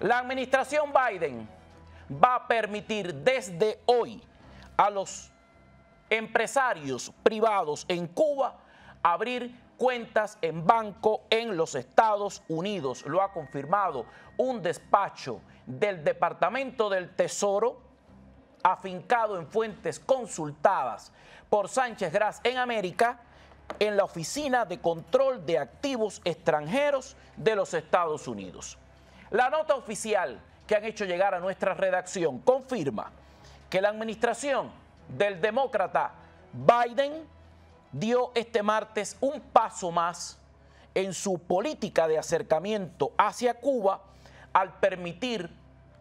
La administración Biden va a permitir desde hoy a los empresarios privados en Cuba abrir cuentas en banco en los Estados Unidos. Lo ha confirmado un despacho del Departamento del Tesoro afincado en fuentes consultadas por Sánchez Gras en América en la Oficina de Control de Activos Extranjeros de los Estados Unidos. La nota oficial que han hecho llegar a nuestra redacción confirma que la administración del demócrata Biden dio este martes un paso más en su política de acercamiento hacia Cuba al permitir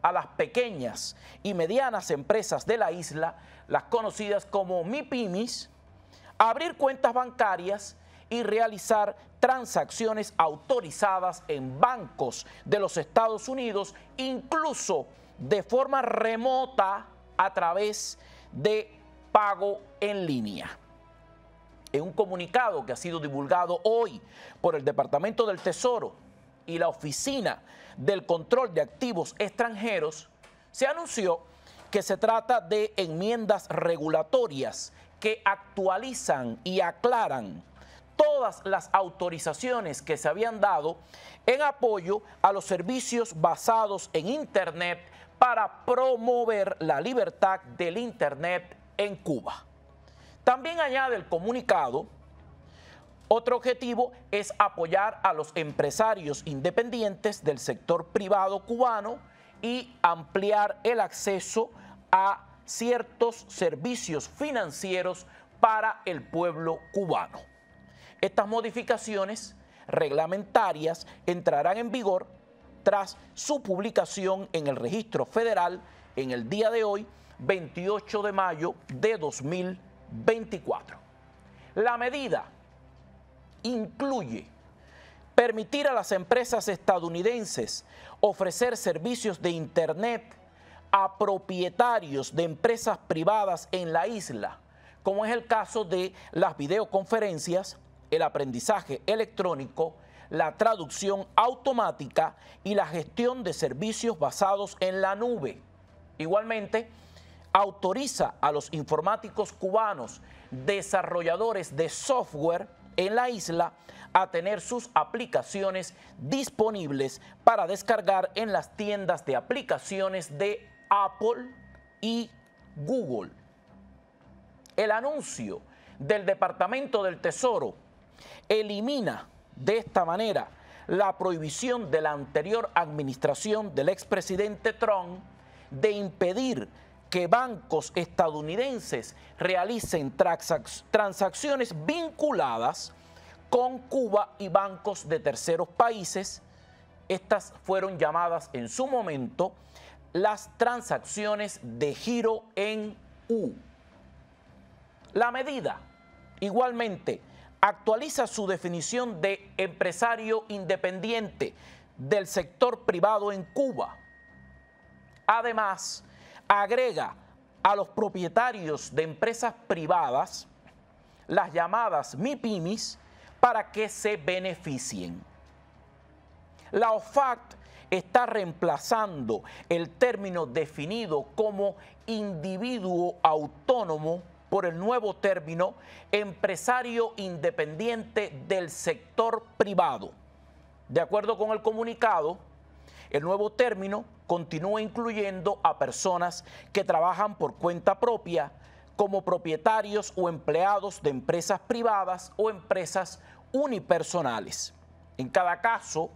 a las pequeñas y medianas empresas de la isla, las conocidas como MIPIMIS, abrir cuentas bancarias y realizar transacciones autorizadas en bancos de los Estados Unidos, incluso de forma remota a través de pago en línea. En un comunicado que ha sido divulgado hoy por el Departamento del Tesoro y la Oficina del Control de Activos Extranjeros, se anunció que se trata de enmiendas regulatorias que actualizan y aclaran todas las autorizaciones que se habían dado en apoyo a los servicios basados en Internet para promover la libertad del Internet en Cuba. También añade el comunicado, otro objetivo es apoyar a los empresarios independientes del sector privado cubano y ampliar el acceso a ciertos servicios financieros para el pueblo cubano. Estas modificaciones reglamentarias entrarán en vigor tras su publicación en el registro federal en el día de hoy, 28 de mayo de 2024. La medida incluye permitir a las empresas estadounidenses ofrecer servicios de Internet a propietarios de empresas privadas en la isla, como es el caso de las videoconferencias, el aprendizaje electrónico, la traducción automática y la gestión de servicios basados en la nube. Igualmente, autoriza a los informáticos cubanos, desarrolladores de software en la isla, a tener sus aplicaciones disponibles para descargar en las tiendas de aplicaciones de Apple y Google. El anuncio del Departamento del Tesoro Elimina de esta manera la prohibición de la anterior administración del expresidente Trump de impedir que bancos estadounidenses realicen transacciones vinculadas con Cuba y bancos de terceros países. Estas fueron llamadas en su momento las transacciones de giro en U. La medida, igualmente, actualiza su definición de empresario independiente del sector privado en Cuba. Además, agrega a los propietarios de empresas privadas las llamadas MIPIMIS para que se beneficien. La OFAC está reemplazando el término definido como individuo autónomo por el nuevo término empresario independiente del sector privado. De acuerdo con el comunicado, el nuevo término continúa incluyendo a personas que trabajan por cuenta propia como propietarios o empleados de empresas privadas o empresas unipersonales. En cada caso,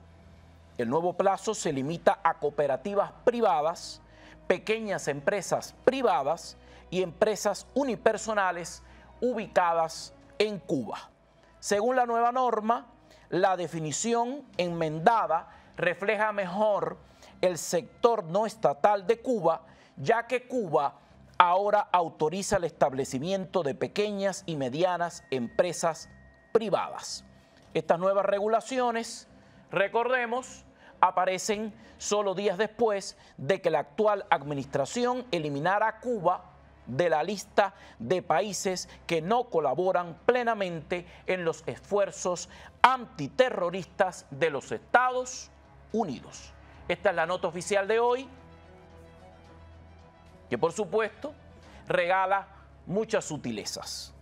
el nuevo plazo se limita a cooperativas privadas, pequeñas empresas privadas y empresas unipersonales ubicadas en Cuba. Según la nueva norma, la definición enmendada refleja mejor el sector no estatal de Cuba, ya que Cuba ahora autoriza el establecimiento de pequeñas y medianas empresas privadas. Estas nuevas regulaciones, recordemos, aparecen solo días después de que la actual administración eliminara a Cuba de la lista de países que no colaboran plenamente en los esfuerzos antiterroristas de los Estados Unidos. Esta es la nota oficial de hoy, que por supuesto regala muchas sutilezas.